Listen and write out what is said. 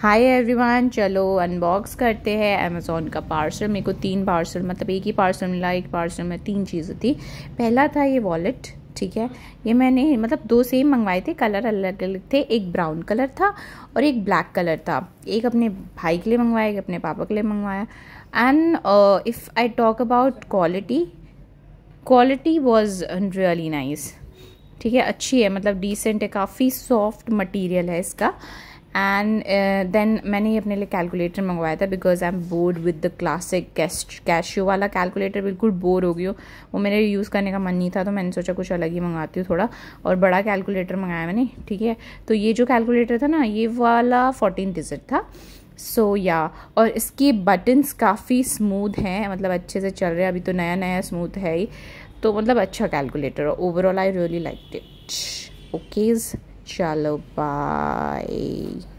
Hi everyone चलो unbox करते हैं अमेज़ोन का पार्सल मेरे को तीन पार्सल मतलब एक ही पार्सल मिला एक पार्सल में तीन चीज़ें थी पहला था ये वॉलेट ठीक है ये मैंने मतलब दो सेम मंगवाए थे कलर अलग अलग थे एक ब्राउन कलर था और एक ब्लैक कलर था एक अपने भाई के लिए मंगवाया एक अपने पापा के लिए मंगवाया and if I talk about quality quality was really nice ठीक है अच्छी है मतलब डिसेंट है काफ़ी सॉफ्ट मटीरियल है इसका एंड देन uh, मैंने ये अपने लिए कैलकुलेटर मंगवाया था because I am bored with the classic cash Casio वाला कैलकुलेटर बिल्कुल बोर हो गई हो वो मेरे यूज़ करने का मन नहीं था तो मैंने सोचा कुछ अलग ही मंगाती हूँ थोड़ा और बड़ा कैलकुलेटर मंगाया मैंने ठीक है तो ये जो कैलकुलेटर था ना ये वाला फोर्टीन डिजिट था सो so, या yeah. और इसके बटन्स काफ़ी स्मूथ हैं मतलब अच्छे से चल रहे हैं अभी तो नया नया स्मूथ है ही तो मतलब अच्छा calculator overall I really like it okays Chalo, bye.